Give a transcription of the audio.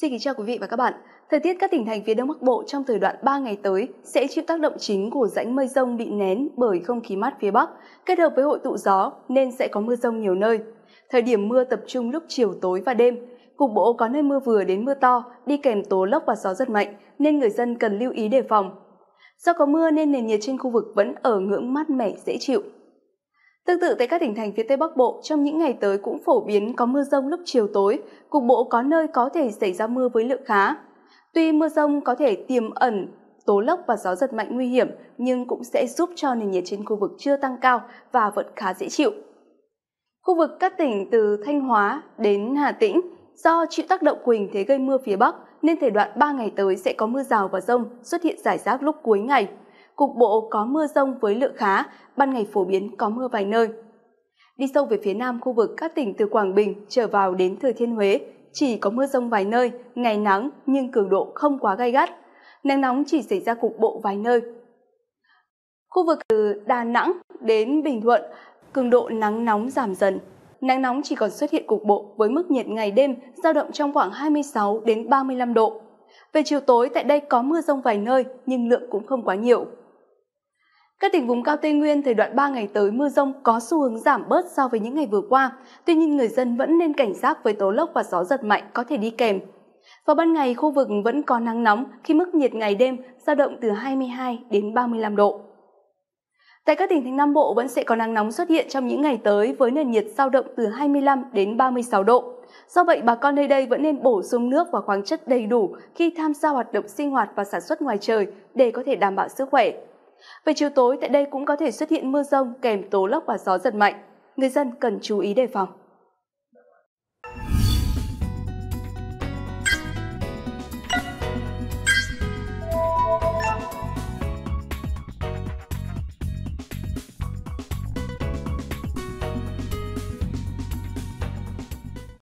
Xin kính chào quý vị và các bạn. Thời tiết các tỉnh thành phía Đông Bắc Bộ trong thời đoạn 3 ngày tới sẽ chịu tác động chính của rãnh mây rông bị nén bởi không khí mát phía Bắc kết hợp với hội tụ gió nên sẽ có mưa rông nhiều nơi. Thời điểm mưa tập trung lúc chiều tối và đêm. Cục bộ có nơi mưa vừa đến mưa to, đi kèm tố lốc và gió rất mạnh nên người dân cần lưu ý đề phòng. Do có mưa nên nền nhiệt trên khu vực vẫn ở ngưỡng mát mẻ dễ chịu. Tương tự tại các tỉnh thành phía Tây Bắc Bộ, trong những ngày tới cũng phổ biến có mưa rông lúc chiều tối, cục bộ có nơi có thể xảy ra mưa với lượng khá. Tuy mưa rông có thể tiềm ẩn tố lốc và gió giật mạnh nguy hiểm nhưng cũng sẽ giúp cho nền nhiệt trên khu vực chưa tăng cao và vẫn khá dễ chịu. Khu vực các tỉnh từ Thanh Hóa đến Hà Tĩnh do chịu tác động của hình thế gây mưa phía Bắc nên thời đoạn 3 ngày tới sẽ có mưa rào và rông xuất hiện rải rác lúc cuối ngày cục bộ có mưa rông với lượng khá, ban ngày phổ biến có mưa vài nơi. Đi sâu về phía nam khu vực các tỉnh từ Quảng Bình trở vào đến Thừa Thiên Huế, chỉ có mưa rông vài nơi, ngày nắng nhưng cường độ không quá gai gắt. Nắng nóng chỉ xảy ra cục bộ vài nơi. Khu vực từ Đà Nẵng đến Bình Thuận, cường độ nắng nóng giảm dần. Nắng nóng chỉ còn xuất hiện cục bộ với mức nhiệt ngày đêm dao động trong khoảng 26 đến 35 độ. Về chiều tối tại đây có mưa rông vài nơi nhưng lượng cũng không quá nhiều. Các tỉnh vùng cao Tây Nguyên thời đoạn 3 ngày tới mưa rông có xu hướng giảm bớt so với những ngày vừa qua. Tuy nhiên người dân vẫn nên cảnh giác với tố lốc và gió giật mạnh có thể đi kèm. Vào ban ngày khu vực vẫn có nắng nóng khi mức nhiệt ngày đêm dao động từ 22 đến 35 độ. Tại các tỉnh thành Nam Bộ vẫn sẽ có nắng nóng xuất hiện trong những ngày tới với nền nhiệt dao động từ 25 đến 36 độ. Do vậy, bà con nơi đây vẫn nên bổ sung nước và khoáng chất đầy đủ khi tham gia hoạt động sinh hoạt và sản xuất ngoài trời để có thể đảm bảo sức khỏe. Về chiều tối, tại đây cũng có thể xuất hiện mưa rông kèm tố lốc và gió giật mạnh. Người dân cần chú ý đề phòng.